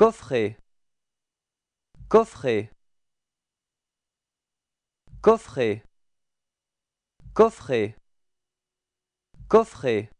coffret coffret coffret coffret coffret